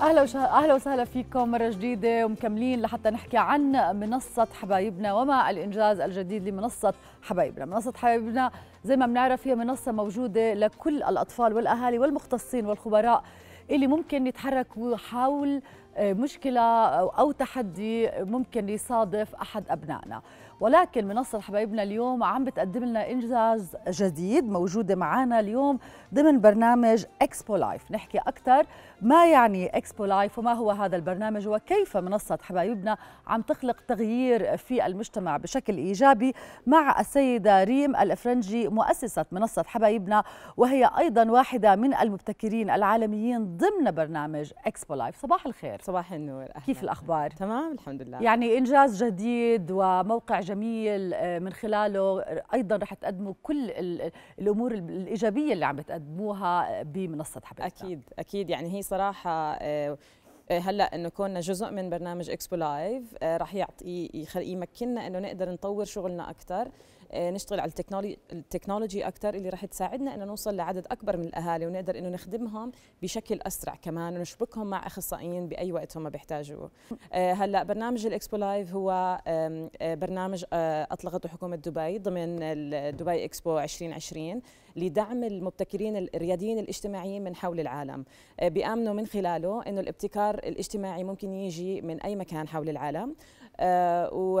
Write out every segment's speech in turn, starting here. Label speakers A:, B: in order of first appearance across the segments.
A: اهلا اهلا وسهلا فيكم مره جديده ومكملين لحتى نحكي عن منصه حبايبنا وما الانجاز الجديد لمنصه حبايبنا، منصه حبايبنا زي ما بنعرف هي منصه موجوده لكل الاطفال والاهالي والمختصين والخبراء اللي ممكن يتحركوا حول آه، مشكلة أو تحدي ممكن يصادف أحد أبنائنا ولكن منصة حبايبنا اليوم عم بتقدم لنا إنجاز جديد موجودة معنا اليوم ضمن برنامج إكسبو لايف نحكي أكثر ما يعني إكسبو لايف وما هو هذا البرنامج وكيف منصة حبايبنا عم تخلق تغيير في المجتمع بشكل إيجابي مع السيدة ريم الأفرنجي مؤسسة منصة حبايبنا وهي أيضا واحدة من المبتكرين العالميين ضمن برنامج إكسبو لايف صباح الخير صباح النور أهلا. كيف الأخبار؟ تمام الحمد لله يعني إنجاز جديد وموقع جميل آه، من خلاله أيضا رح تقدموا كل الأمور الإيجابية اللي عم بتقدموها آه، بمنصة حبيبتي أكيد
B: أكيد يعني هي صراحة آه، هلا انه كنا جزء من برنامج اكسبو لايف رح يعطي يمكننا انه نقدر نطور شغلنا اكثر آه، نشتغل على التكنولوجي اكثر اللي راح تساعدنا انه نوصل لعدد اكبر من الاهالي ونقدر انه نخدمهم بشكل اسرع كمان ونشبكهم مع اخصائيين باي وقت هم بيحتاجوه آه، هلا برنامج الاكسبو لايف هو آه، برنامج اطلقته حكومه دبي ضمن دبي اكسبو 2020 لدعم المبتكرين الرياديين الاجتماعيين من حول العالم بيامنوا من خلاله انه الابتكار الاجتماعي ممكن يجي من اي مكان حول العالم و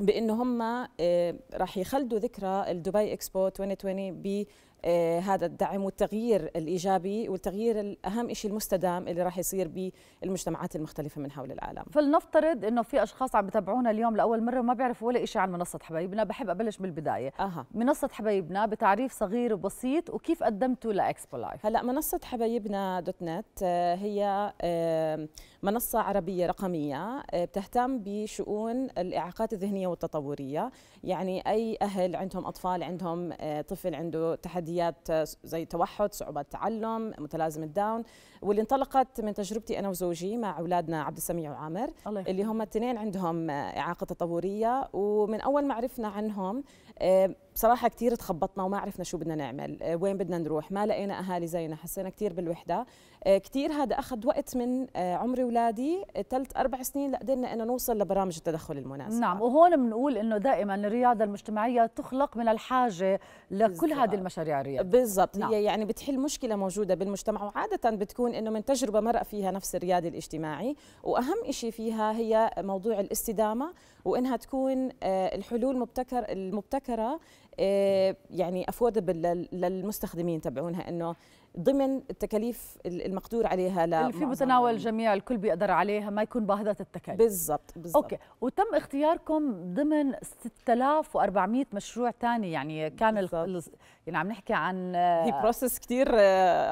B: بانه هم آه، راح يخلدوا ذكرى الدبي اكسبو 2020 آه، هذا الدعم والتغيير الايجابي والتغيير
A: الاهم شيء المستدام اللي راح يصير بالمجتمعات المختلفه من حول العالم فلنفترض انه في اشخاص عم بتابعونا اليوم لاول مره وما بيعرفوا ولا شيء عن منصه حبايبنا بحب ابلش بالبدايه أها. منصه حبايبنا بتعريف صغير وبسيط وكيف قدمتوا لاكسبو لايف هلا منصه حبايبنا
B: دوت نت آه، هي منصه عربيه رقميه آه، بتهتم بشؤون الاعاقات الذهنيه والتطوريه يعني اي اهل عندهم اطفال عندهم طفل عنده تحدي تحديات آه، زي توحد صعوبات تعلم متلازم الداون واللي انطلقت من تجربتي أنا وزوجي مع أولادنا عبد السميع وعامر اللي هم الاثنين عندهم آه، إعاقة تطورية ومن أول ما عرفنا عنهم آه، بصراحة كثير تخبطنا وما عرفنا شو بدنا نعمل آه، وين بدنا نروح ما لقينا أهالي زينا حسينا كثير بالوحدة آه، كثير هذا أخذ وقت من آه، عمر أولادي ثلاث أربع سنين لقدرنا أنه نوصل
A: لبرامج التدخل المناسب نعم وهون بنقول أنه دائما الرياضة المجتمعية تخلق من الحاجة لكل هذه المشاريع الرياضية بالضبط نعم. هي يعني بتحل مشكلة موجودة بالمجتمع وعادة
B: بتكون أنه من تجربة مرق فيها نفس الرياضي الاجتماعي وأهم شيء فيها هي موضوع الاستدامة وأنها تكون الحلول المبتكر المبتكرة آه، يعني افوردبل للمستخدمين تبعونها انه ضمن التكاليف
A: المقدور عليها اللي في متناول جميع الكل بيقدر عليها ما يكون باهظة التكاليف بالضبط بالضبط اوكي وتم اختياركم ضمن 6400 مشروع ثاني يعني كان ال... يعني عم نحكي عن هي بروسس كثير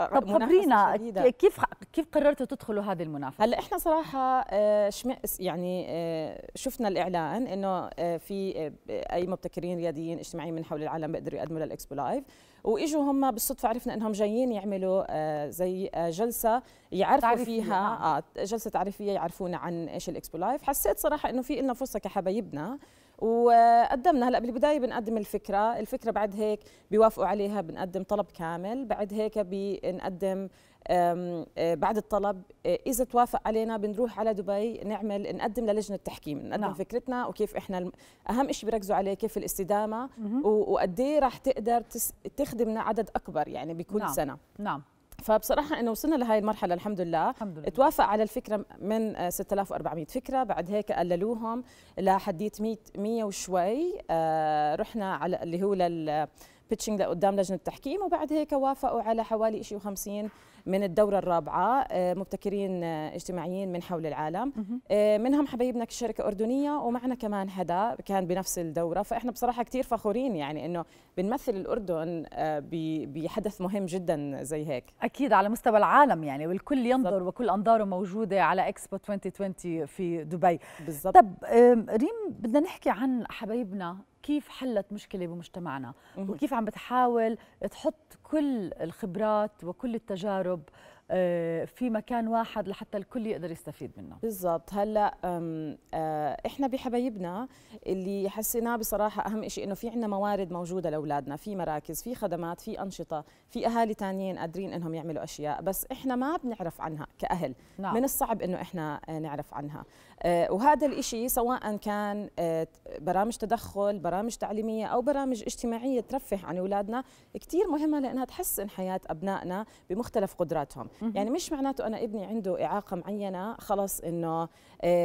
A: طب خبرينا كيف كيف قررتوا تدخلوا هذه المنافسه؟ هلا احنا صراحه آه، شمع يعني
B: آه، شفنا الاعلان انه آه، في اي مبتكرين رياديين اجتماعيين من حول العالم بيقدروا يقدموا للاكسبو لايف واجوا هم بالصدفه عرفنا انهم جايين يعملوا يعملوا آه، زي آه، جلسه يعرفوا تعرفية. فيها نعم. آه، جلسه تعريفيه يعرفونا عن ايش الاكسبو لايف حسيت صراحه انه في لنا فرصه كحبايبنا وقدمنا هلا بالبدايه بنقدم الفكره الفكره بعد هيك بيوافقوا عليها بنقدم طلب كامل بعد هيك بنقدم آه، بعد الطلب آه، اذا توافق علينا بنروح على دبي نعمل نقدم للجنه التحكيم نقدم نعم. فكرتنا وكيف احنا اهم شيء بيركزوا عليه كيف الاستدامه وقد ايه راح تقدر تخدمنا عدد اكبر يعني بكل نعم. سنه نعم فبصراحة أنه وصلنا لهي المرحلة الحمد لله, الحمد لله. توافق على الفكرة من 6400 آه، فكرة بعد هيك قللوهم لحديت 100 100 وشوي آه رحنا على اللي هو لل بيتشنج لقدام لجنه التحكيم وبعد هيك وافقوا على حوالي شيء 50 من الدوره الرابعه آه، مبتكرين آه، اجتماعيين من حول العالم آه، منهم حبايبنا كشركه اردنيه ومعنا كمان حدا كان بنفس الدوره فاحنا بصراحه كثير فخورين يعني انه
A: بنمثل الاردن بحدث مهم جدا زي هيك اكيد على مستوى العالم يعني والكل ينظر وكل انظاره موجوده على اكسبو 2020 في دبي بالضبط طب ريم بدنا نحكي عن حبايبنا كيف حلت مشكله بمجتمعنا وكيف عم بتحاول تحط كل الخبرات وكل التجارب آه، في مكان واحد لحتى الكل يقدر يستفيد منه بالضبط هلا آه،
B: احنا بحبايبنا اللي حسيناه بصراحه اهم شيء انه في عندنا موارد موجوده لاولادنا في مراكز في خدمات في انشطه في اهالي ثانيين قادرين انهم يعملوا اشياء بس احنا ما بنعرف عنها كاهل نعم. من الصعب انه احنا آه، نعرف عنها وهذا الشيء سواء كان برامج تدخل برامج تعليميه او برامج اجتماعيه ترفه عن اولادنا كثير مهمه لانها تحسن حياه ابنائنا بمختلف قدراتهم يعني مش معناته انا ابني عنده اعاقه معينه خلص انه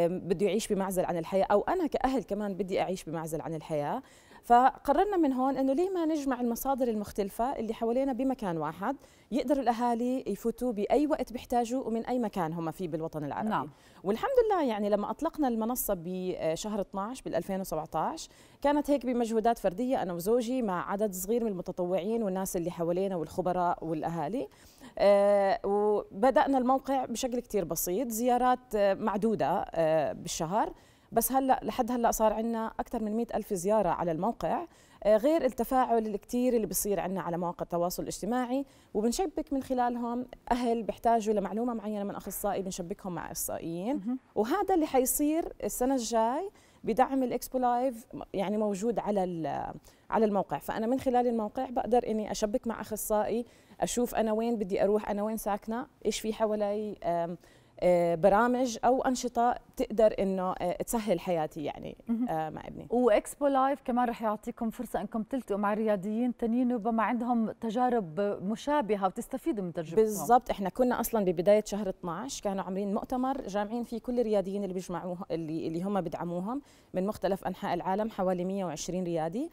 B: بده يعيش بمعزل عن الحياه او انا كاهل كمان بدي اعيش بمعزل عن الحياه فقررنا من هون انه ليه ما نجمع المصادر المختلفه اللي حوالينا بمكان واحد يقدروا الاهالي يفوتوا باي وقت بيحتاجوا ومن اي مكان هم فيه بالوطن العربي نعم. والحمد لله يعني لما اطلقنا المنصه بشهر 12 بال 2017 كانت هيك بمجهودات فرديه انا وزوجي مع عدد صغير من المتطوعين والناس اللي حوالينا والخبراء والاهالي آه، وبدانا الموقع بشكل كتير بسيط زيارات آه، معدوده آه، بالشهر بس هلا لحد هلا صار عندنا اكثر من مئة ألف زياره على الموقع آه، غير التفاعل الكتير اللي بصير عندنا على مواقع التواصل الاجتماعي وبنشبك من خلالهم اهل بيحتاجوا لمعلومه معينه من اخصائي بنشبكهم مع اخصائيين وهذا اللي حيصير السنه الجاي بدعم الاكسبو لايف يعني موجود على على الموقع فانا من خلال الموقع بقدر اني اشبك مع اخصائي اشوف انا وين بدي اروح انا وين ساكنه ايش في حوالي آه، برامج او انشطه تقدر انه آه، تسهل
A: حياتي يعني آه، مع ابني واكسبو لايف كمان رح يعطيكم فرصه انكم تلتقوا مع رياضيين تانيين ربما عندهم تجارب مشابهه وتستفيدوا من تجربتهم بالضبط احنا كنا
B: اصلا ببدايه شهر 12 كانوا عاملين مؤتمر جامعين فيه كل الرياضيين اللي بيجمعوه اللي اللي هم بدعموهم من مختلف انحاء العالم حوالي 120 ريادي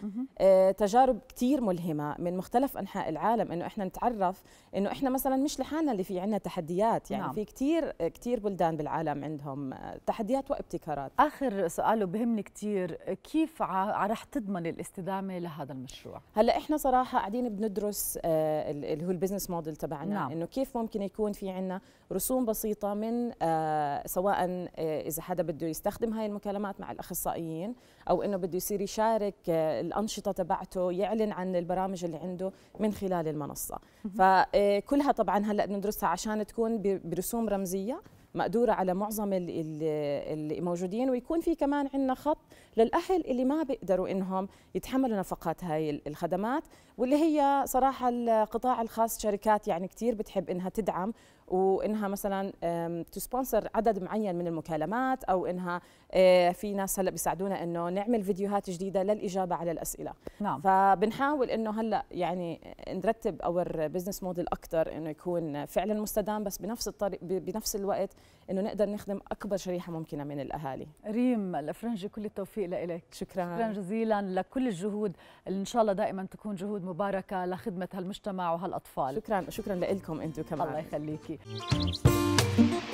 B: تجارب كثير ملهمه من مختلف انحاء العالم انه احنا نتعرف انه احنا مثلا مش لحالنا اللي في عندنا
A: تحديات يعني نعم. في كثير كثير بلدان بالعالم عندهم آه، تحديات وابتكارات اخر سؤال بهمني كثير كيف رح تضمن الاستدامه لهذا المشروع هلا
B: احنا صراحه قاعدين بندرس آه، اللي هو البزنس موديل تبعنا نعم. انه كيف ممكن يكون في عندنا رسوم بسيطه من آه، سواء اذا حدا بده يستخدم هاي المكالمات مع الاخصائيين او انه بده يصير يشارك الانشطه تبعته يعلن عن البرامج اللي عنده من خلال المنصه فكلها طبعا هلا بندرسها عشان تكون برسوم رمزيه مقدوره على معظم اللي موجودين ويكون في كمان عندنا خط للاهل اللي ما بيقدروا انهم يتحملوا نفقات هاي الخدمات واللي هي صراحه القطاع الخاص شركات يعني كتير بتحب انها تدعم وانها مثلا تسبونسر عدد معين من المكالمات او انها آه، في ناس هلا بيساعدونا انه نعمل فيديوهات جديده للاجابه على الاسئله نعم. فبنحاول انه هلا يعني نرتب اور بزنس موديل اكثر انه يكون فعلا مستدام بس
A: بنفس الطريق بنفس الوقت انه نقدر نخدم اكبر شريحه ممكنه من الاهالي ريم الافرنجي كل التوفيق لك شكرا شكرا جزيلا لكل الجهود اللي ان شاء الله دائما تكون جهود مباركه لخدمه هالمجتمع وهالاطفال شكرا شكرا لكم انتم كمان الله
B: يخليكي